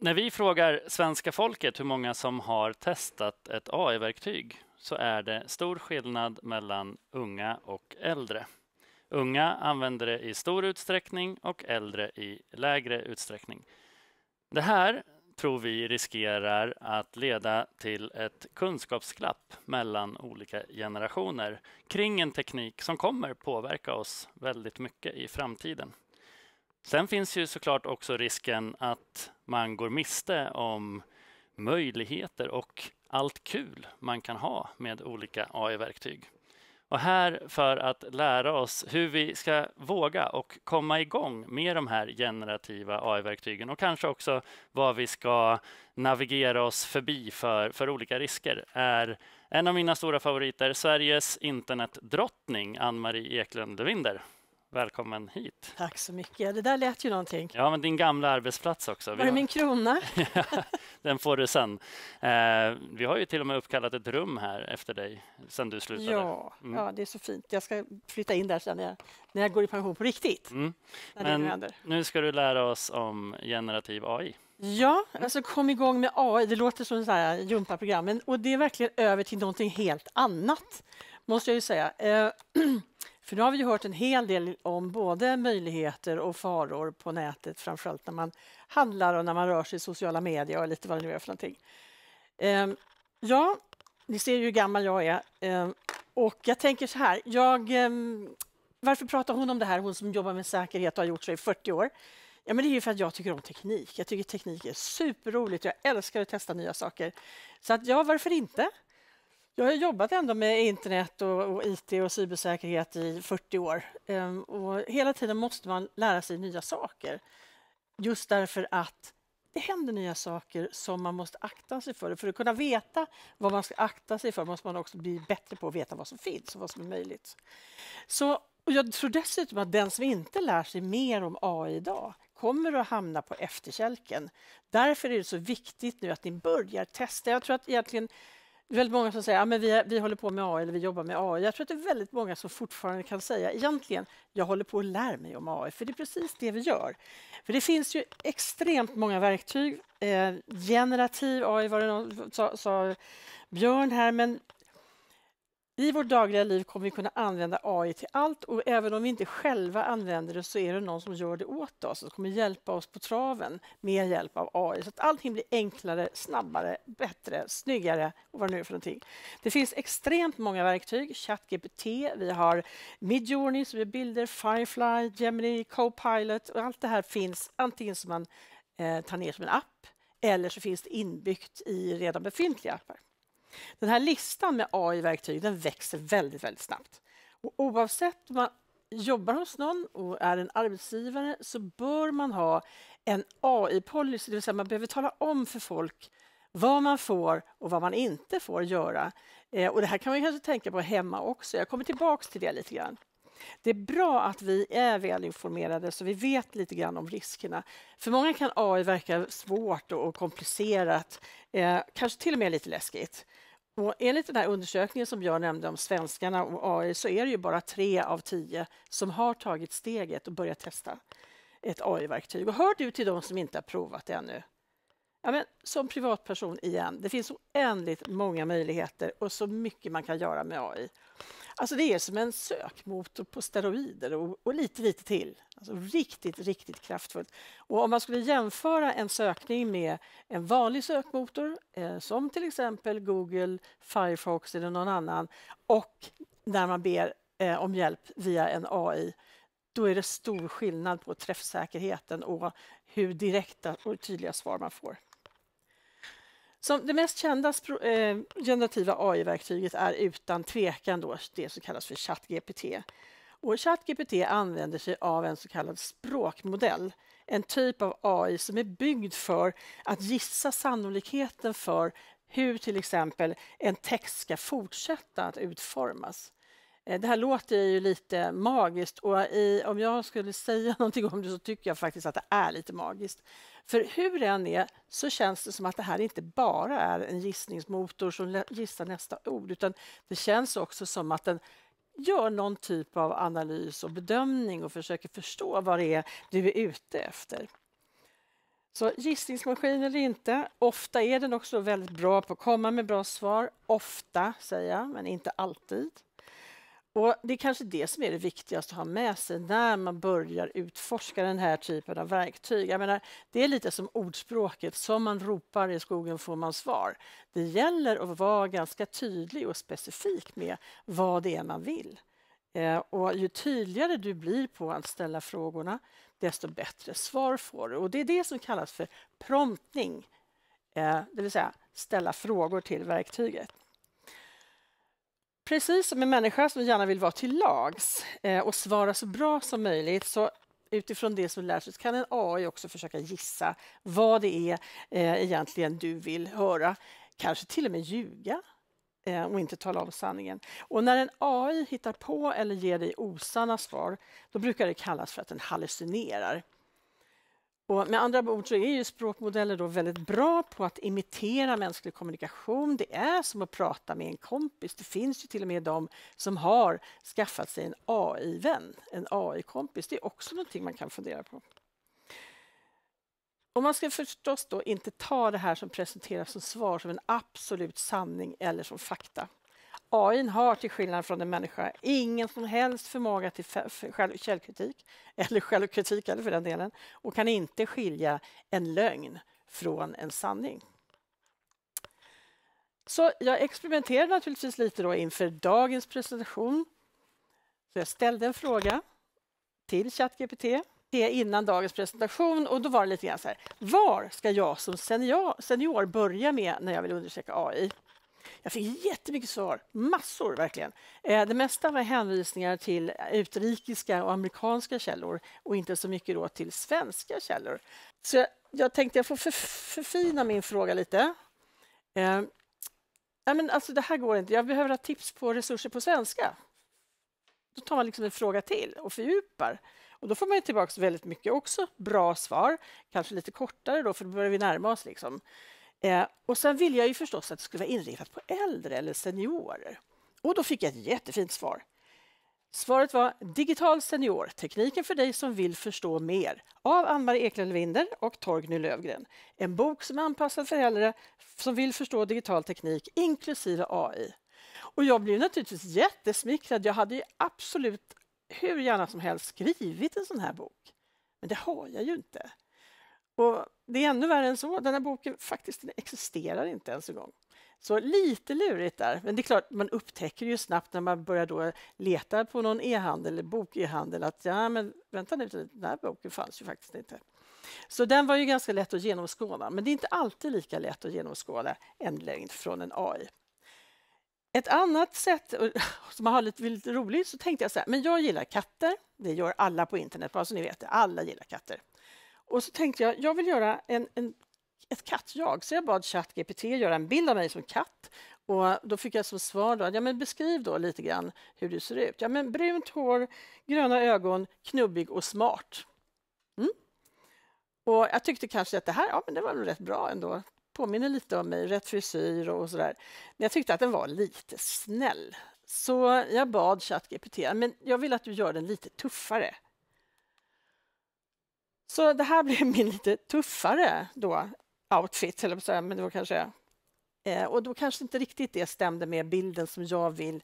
När vi frågar svenska folket hur många som har testat ett AI-verktyg så är det stor skillnad mellan unga och äldre. Unga använder det i stor utsträckning och äldre i lägre utsträckning. Det här tror vi riskerar att leda till ett kunskapsglapp mellan olika generationer kring en teknik som kommer påverka oss väldigt mycket i framtiden. Sen finns ju såklart också risken att man går miste om möjligheter och allt kul man kan ha med olika AI-verktyg. Och här för att lära oss hur vi ska våga och komma igång med de här generativa AI-verktygen och kanske också vad vi ska navigera oss förbi för, för olika risker är en av mina stora favoriter, Sveriges internetdrottning Ann-Marie Eklund Lewinder välkommen hit. Tack så mycket. Det där lät ju någonting. Ja, men din gamla arbetsplats också. Var är min krona? Den får du sen. Eh, vi har ju till och med uppkallat ett rum här efter dig sen du slutade. Ja, mm. ja det är så fint. Jag ska flytta in där sen när jag, när jag går i pension på riktigt. Mm. Men nu ska du lära oss om generativ AI. Ja, alltså kom igång med AI. Det låter som ett här jumpaprogram, men och det är verkligen över till någonting helt annat, måste jag ju säga. Eh, För nu har vi hört en hel del om både möjligheter och faror på nätet, framförallt när man handlar och när man rör sig i sociala medier och lite vad det nu är för någonting. Ehm, ja, ni ser ju hur gammal jag är. Ehm, och jag tänker så här, jag, ehm, varför pratar hon om det här, hon som jobbar med säkerhet och har gjort så i 40 år? Ja, men det är ju för att jag tycker om teknik. Jag tycker teknik är superroligt. Jag älskar att testa nya saker. Så att, ja, varför inte? Jag har jobbat ändå med internet och, och IT och cybersäkerhet i 40 år. Ehm, och hela tiden måste man lära sig nya saker. Just därför att det händer nya saker som man måste akta sig för. För att kunna veta vad man ska akta sig för måste man också bli bättre på att veta vad som finns och vad som är möjligt. Så, och jag tror dessutom att den som inte lär sig mer om AI idag kommer att hamna på efterkälken. Därför är det så viktigt nu att ni börjar testa. Jag tror att egentligen det är väldigt många som säger att ah, ja, vi, vi håller på med AI eller vi jobbar med AI. Jag tror att det är väldigt många som fortfarande kan säga egentligen, jag håller på att lära mig om AI, för det är precis det vi gör. För det finns ju extremt många verktyg. Eh, generativ AI var det någon, sa, sa Björn här, men i vårt dagliga liv kommer vi kunna använda AI till allt och även om vi inte själva använder det så är det någon som gör det åt oss och kommer hjälpa oss på traven med hjälp av AI så att allting blir enklare, snabbare, bättre, snyggare och vad det nu är för någonting. Det finns extremt många verktyg, ChatGPT, vi har Midjourney som gör bilder, Firefly, Gemini, Copilot och allt det här finns antingen som man eh, tar ner som en app eller så finns det inbyggt i redan befintliga appar. Den här listan med AI-verktyg den växer väldigt, väldigt snabbt. Och oavsett om man jobbar hos någon och är en arbetsgivare så bör man ha en AI-policy, det vill säga man behöver tala om för folk vad man får och vad man inte får göra. Eh, och det här kan man kanske tänka på hemma också. Jag kommer tillbaka till det lite grann. Det är bra att vi är välinformerade så vi vet lite grann om riskerna. För många kan AI verka svårt och komplicerat, eh, kanske till och med lite läskigt. Och enligt den här undersökningen som jag nämnde om svenskarna och AI så är det ju bara tre av tio som har tagit steget och börjat testa ett AI-verktyg. Och hör du till de som inte har provat det ännu? Ja, men, som privatperson igen, det finns oändligt många möjligheter och så mycket man kan göra med AI. Alltså det är som en sökmotor på steroider och, och lite, lite till. Alltså riktigt, riktigt kraftfullt. Och om man skulle jämföra en sökning med en vanlig sökmotor eh, som till exempel Google, Firefox eller någon annan och när man ber eh, om hjälp via en AI då är det stor skillnad på träffsäkerheten och hur direkta och tydliga svar man får. Som det mest kända eh, generativa AI-verktyget är utan tvekan då det som kallas för ChatGPT. Och ChatGPT använder sig av en så kallad språkmodell, en typ av AI som är byggd för att gissa sannolikheten för hur till exempel en text ska fortsätta att utformas. Eh, det här låter ju lite magiskt och i, om jag skulle säga någonting om det så tycker jag faktiskt att det är lite magiskt. För hur det än är så känns det som att det här inte bara är en gissningsmotor som gissar nästa ord utan det känns också som att den gör någon typ av analys och bedömning och försöker förstå vad det är du är ute efter. Så gissningsmaskin eller inte, ofta är den också väldigt bra på att komma med bra svar. Ofta, säger jag, men inte alltid. Och Det är kanske det som är det viktigaste att ha med sig när man börjar utforska den här typen av verktyg. Jag menar, det är lite som ordspråket, som man ropar i skogen får man svar. Det gäller att vara ganska tydlig och specifik med vad det är man vill. Eh, och ju tydligare du blir på att ställa frågorna, desto bättre svar får du. Och Det är det som kallas för promptning, eh, det vill säga ställa frågor till verktyget. Precis som en människa som gärna vill vara till lags eh, och svara så bra som möjligt så utifrån det som lärs ut kan en AI också försöka gissa vad det är eh, egentligen du vill höra. Kanske till och med ljuga eh, och inte tala om sanningen. Och när en AI hittar på eller ger dig osanna svar, då brukar det kallas för att den hallucinerar. Och med andra ord så är språkmodeller då väldigt bra på att imitera mänsklig kommunikation. Det är som att prata med en kompis. Det finns ju till och med de som har skaffat sig en AI-vän, en AI-kompis. Det är också någonting man kan fundera på. Och man ska förstås då inte ta det här som presenteras som svar som en absolut sanning eller som fakta. AI har till skillnad från en människa ingen som helst förmåga till källkritik, eller självkritik eller för den delen, och kan inte skilja en lögn från en sanning. Så jag experimenterade naturligtvis lite då inför dagens presentation. Så jag ställde en fråga till ChatGPT innan dagens presentation och då var det lite grann så här, var ska jag som senior, senior börja med när jag vill undersöka AI? Jag fick jättemycket svar, massor verkligen. Eh, det mesta var hänvisningar till utrikiska och amerikanska källor och inte så mycket då till svenska källor. Så jag, jag tänkte jag får förfina min fråga lite. Eh, men alltså det här går inte, jag behöver ha tips på resurser på svenska. Då tar man liksom en fråga till och fördjupar. Och då får man tillbaka väldigt mycket också bra svar, kanske lite kortare då för då börjar vi närma oss. Liksom. Eh, och sen ville jag ju förstås att det skulle vara inriktat på äldre eller seniorer. Och då fick jag ett jättefint svar. Svaret var Digital senior, tekniken för dig som vill förstå mer av Ann-Marie Eklund Winder och Torgny Lövgren. En bok som är anpassad för äldre som vill förstå digital teknik inklusive AI. Och jag blev naturligtvis jättesmickrad. Jag hade ju absolut hur gärna som helst skrivit en sån här bok. Men det har jag ju inte. Och det är ännu värre än så. Den här boken faktiskt existerar inte ens en gång. Så lite lurigt där. Men det är klart, man upptäcker ju snabbt när man börjar då leta på någon e-handel, bok-e-handel, att ja, men vänta nu, den här boken fanns ju faktiskt inte. Så den var ju ganska lätt att genomskåda, men det är inte alltid lika lätt att genomskåda en längd från en AI. Ett annat sätt, som har lite, lite roligt, så tänkte jag så här, men jag gillar katter. Det gör alla på internet, bara så ni vet det. Alla gillar katter. Och så tänkte jag, jag vill göra en, en ett kattjag, så jag bad ChatGPT göra en bild av mig som katt. Och då fick jag som svar då, ja, men beskriv då lite grann hur du ser ut. Ja, men brunt hår, gröna ögon, knubbig och smart. Mm. Och jag tyckte kanske att det här ja, men det var rätt bra ändå. Påminner lite om mig, rätt frisyr och sådär. Men jag tyckte att den var lite snäll. Så jag bad ChatGPT, men jag vill att du gör den lite tuffare. Så det här blev min lite tuffare då, outfit, eller så, men det var kanske... Eh, och då kanske inte riktigt det stämde med bilden som jag vill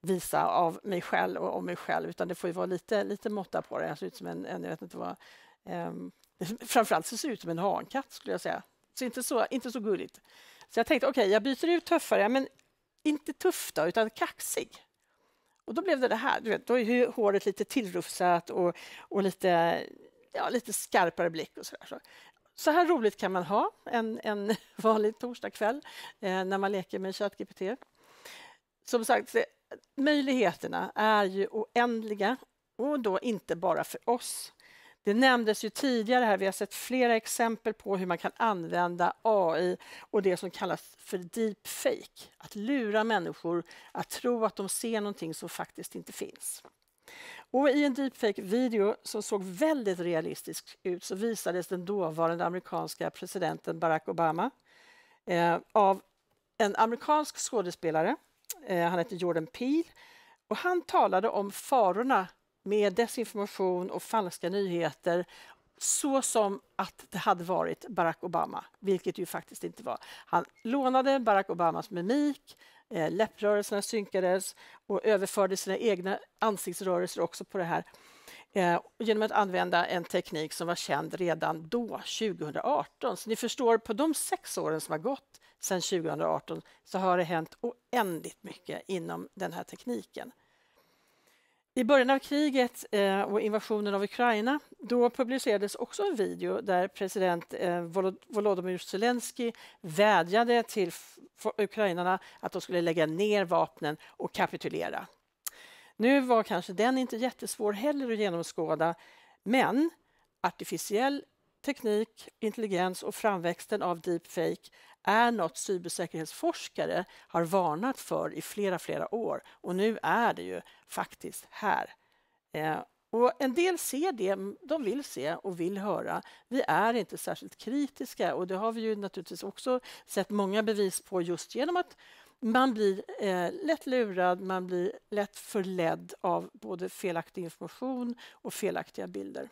visa av mig själv och om mig själv, utan det får ju vara lite, lite måtta på det. Jag ser ut som en, en jag vet inte vad... Eh, framförallt så ser jag ut som en hankatt, skulle jag säga. Så inte så, inte så gulligt. Så jag tänkte, okej, okay, jag byter ut tuffare, men inte tuff då, utan kaxig. Och då blev det det här, du vet, då är håret lite tillrufsat och, och lite ja, lite skarpare blick och sådär. Så, så här roligt kan man ha en, en vanlig torsdagskväll eh, när man leker med ChatGPT. Som sagt, möjligheterna är ju oändliga och då inte bara för oss. Det nämndes ju tidigare här, vi har sett flera exempel på hur man kan använda AI och det som kallas för deepfake. Att lura människor att tro att de ser någonting som faktiskt inte finns. Och I en deepfake-video som såg väldigt realistisk ut så visades den dåvarande amerikanska presidenten Barack Obama eh, av en amerikansk skådespelare. Eh, han hette Jordan Peele. Och han talade om farorna med desinformation och falska nyheter så som att det hade varit Barack Obama, vilket ju faktiskt inte var. Han lånade Barack Obamas mimik, eh, läpprörelserna synkades och överförde sina egna ansiktsrörelser också på det här eh, genom att använda en teknik som var känd redan då, 2018. Så ni förstår, på de sex åren som har gått sedan 2018 så har det hänt oändligt mycket inom den här tekniken. I början av kriget eh, och invasionen av Ukraina då publicerades också en video där president eh, Volodymyr Zelensky vädjade till ukrainarna att de skulle lägga ner vapnen och kapitulera. Nu var kanske den inte jättesvår heller att genomskåda men artificiell teknik, intelligens och framväxten av deepfake är något cybersäkerhetsforskare har varnat för i flera, flera år och nu är det ju faktiskt här. Eh, och en del ser det de vill se och vill höra. Vi är inte särskilt kritiska och det har vi ju naturligtvis också sett många bevis på just genom att man blir eh, lätt lurad, man blir lätt förledd av både felaktig information och felaktiga bilder.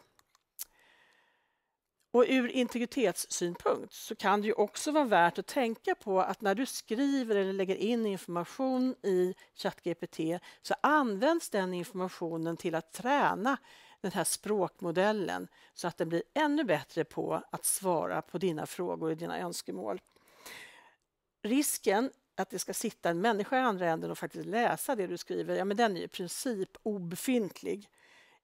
Och ur integritetssynpunkt så kan det ju också vara värt att tänka på att när du skriver eller lägger in information i ChatGPT så används den informationen till att träna den här språkmodellen så att den blir ännu bättre på att svara på dina frågor och dina önskemål. Risken att det ska sitta en människa i andra änden och faktiskt läsa det du skriver, ja men den är i princip obefintlig.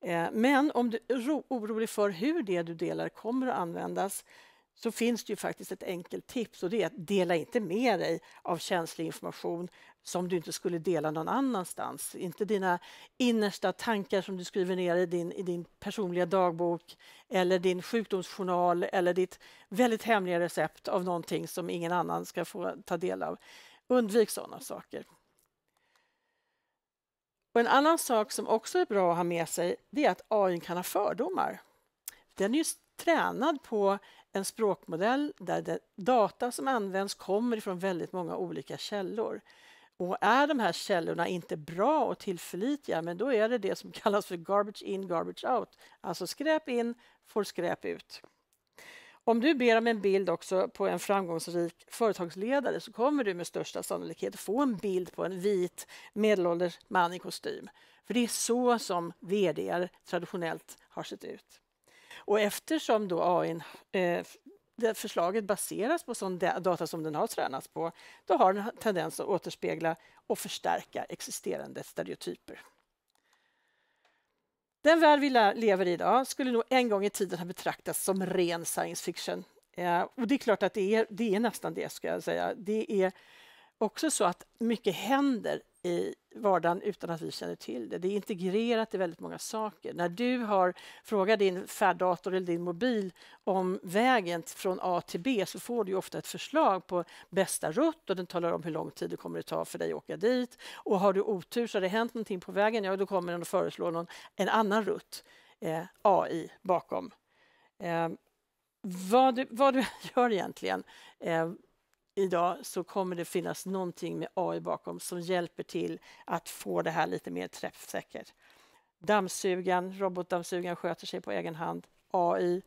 Eh, men om du är orolig för hur det du delar kommer att användas så finns det ju faktiskt ett enkelt tips och det är att dela inte med dig av känslig information som du inte skulle dela någon annanstans. Inte dina innersta tankar som du skriver ner i din, i din personliga dagbok eller din sjukdomsjournal eller ditt väldigt hemliga recept av någonting som ingen annan ska få ta del av. Undvik sådana saker. Och en annan sak som också är bra att ha med sig det är att AI kan ha fördomar. Den är ju tränad på en språkmodell där data som används kommer från väldigt många olika källor. Och är de här källorna inte bra och tillförlitliga, men då är det det som kallas för garbage in, garbage out. Alltså skräp in, får skräp ut. Om du ber om en bild också på en framgångsrik företagsledare så kommer du med största sannolikhet få en bild på en vit medelålders man i kostym. För det är så som vd traditionellt har sett ut. Och eftersom då AI eh, förslaget baseras på sån data som den har tränats på, då har den tendens att återspegla och förstärka existerande stereotyper. Den värld vi lever i idag skulle nog en gång i tiden ha betraktats som ren science fiction. Eh, och det är klart att det är, det är nästan det, ska jag säga. Det är också så att mycket händer i vardagen utan att vi känner till det. Det är integrerat i väldigt många saker. När du har frågat din färddator eller din mobil om vägen från A till B så får du ofta ett förslag på bästa rutt och den talar om hur lång tid det kommer att ta för dig att åka dit. Och har du otur så har det hänt någonting på vägen, ja då kommer den att föreslå någon, en annan rutt, eh, AI, bakom. Eh, vad, du, vad du gör egentligen eh, idag så kommer det finnas någonting med AI bakom som hjälper till att få det här lite mer träffsäkert. Dammsugaren, robotdammsugaren sköter sig på egen hand, AI.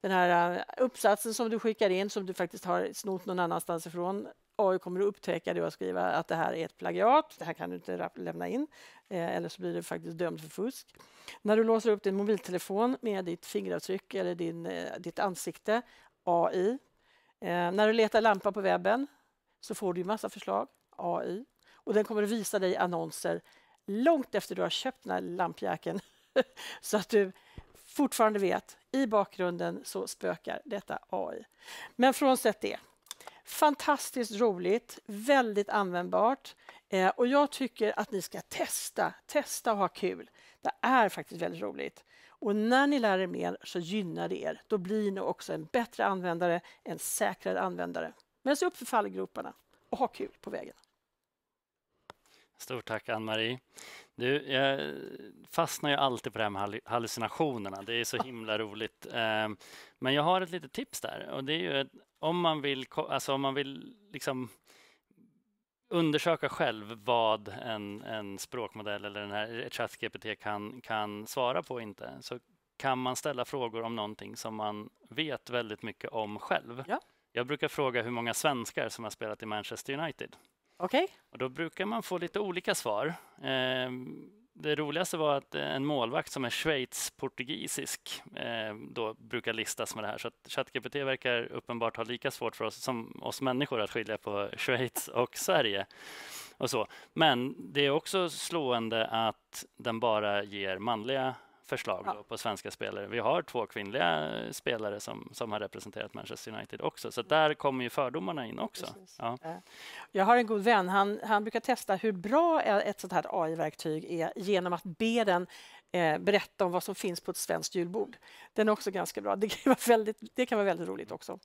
Den här eh, uppsatsen som du skickar in som du faktiskt har snott någon annanstans ifrån AI kommer att upptäcka det och skriva att det här är ett plagiat, det här kan du inte lämna in, eh, eller så blir du faktiskt dömd för fusk. När du låser upp din mobiltelefon med ditt fingeravtryck eller din, eh, ditt ansikte, AI, Eh, när du letar lampa på webben så får du massa förslag, AI, och den kommer att visa dig annonser långt efter du har köpt den här lampjäkeln så att du fortfarande vet, i bakgrunden så spökar detta AI. Men frånsett det, fantastiskt roligt, väldigt användbart. Eh, och jag tycker att ni ska testa, testa och ha kul. Det är faktiskt väldigt roligt. Och när ni lär er mer så gynnar det er. Då blir ni också en bättre användare, en säkrare användare. Men se upp för fallgroparna och ha kul på vägen. Stort tack, Ann-Marie. Du, jag fastnar ju alltid på det här med hallucinationerna. Det är så himla roligt. Ehm, men jag har ett litet tips där. Och det är ju om man vill, alltså om man vill liksom undersöka själv vad en, en språkmodell eller den här ChatGPT kan, kan svara på och inte. Så kan man ställa frågor om någonting som man vet väldigt mycket om själv. Ja. Jag brukar fråga hur många svenskar som har spelat i Manchester United. Okej. Okay. Och då brukar man få lite olika svar. Eh, det roligaste var att eh, en målvakt som är schweizportugisisk eh, då brukar listas med det här. Så att ChatGPT verkar uppenbart ha lika svårt för oss som oss människor att skilja på Schweiz och Sverige. Och så. Men det är också slående att den bara ger manliga förslag ja. på svenska spelare. Vi har två kvinnliga spelare som, som har representerat Manchester United också, så där kommer ju fördomarna in också. Ja. Eh, jag har en god vän, han, han brukar testa hur bra ett sånt här AI-verktyg är genom att be den eh, berätta om vad som finns på ett svenskt julbord. Den är också ganska bra. Det kan vara väldigt, det kan vara väldigt roligt också.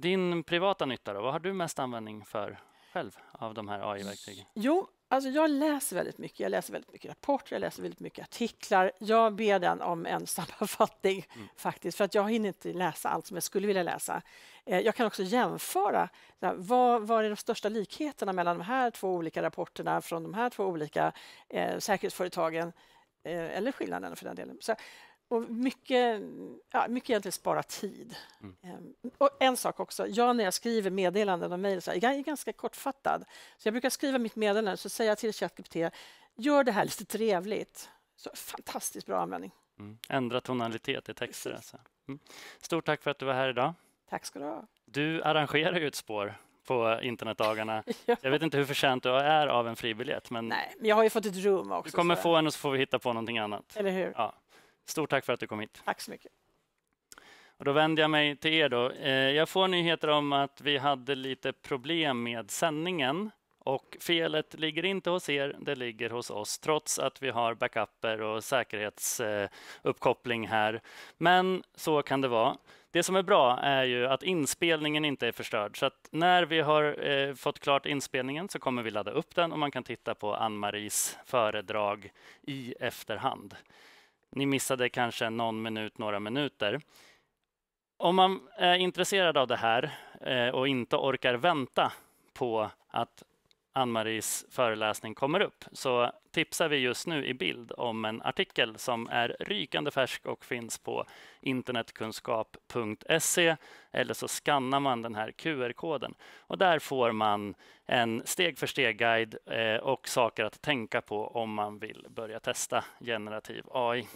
Din privata nytta då? Vad har du mest användning för själv av de här AI-verktygen? Jo, Alltså jag läser väldigt mycket. Jag läser väldigt mycket rapporter, jag läser väldigt mycket artiklar. Jag ber den om en sammanfattning mm. faktiskt, för att jag hinner inte läsa allt som jag skulle vilja läsa. Eh, jag kan också jämföra. Här, vad, vad är de största likheterna mellan de här två olika rapporterna från de här två olika eh, säkerhetsföretagen? Eh, eller skillnaderna för den delen. Så, och mycket, ja, mycket egentligen spara tid. Mm. Ehm, och en sak också, jag när jag skriver meddelanden och mejl, jag är ganska kortfattad. Så jag brukar skriva mitt meddelande så säger jag till ChatGPT, gör det här lite trevligt. Så fantastiskt bra användning. Mm. Ändra tonalitet i texter alltså. Mm. Stort tack för att du var här idag. Tack ska du ha. Du arrangerar ju ett spår på internetdagarna. ja. Jag vet inte hur förtjänt du är av en fribiljett. Men Nej, men jag har ju fått ett rum också. Du kommer få en och så får vi hitta på någonting annat. Eller hur? Ja. Stort tack för att du kom hit. Tack så mycket. Och då vänder jag mig till er. Då. Eh, jag får nyheter om att vi hade lite problem med sändningen. Och felet ligger inte hos er, det ligger hos oss, trots att vi har backuper och säkerhetsuppkoppling här. Men så kan det vara. Det som är bra är ju att inspelningen inte är förstörd, så att när vi har eh, fått klart inspelningen så kommer vi ladda upp den och man kan titta på Ann-Maries föredrag i efterhand. Ni missade kanske någon minut, några minuter. Om man är intresserad av det här eh, och inte orkar vänta på att Ann-Maries föreläsning kommer upp så tipsar vi just nu i bild om en artikel som är rykande färsk och finns på internetkunskap.se eller så skannar man den här QR-koden och där får man en steg för steg-guide eh, och saker att tänka på om man vill börja testa generativ AI.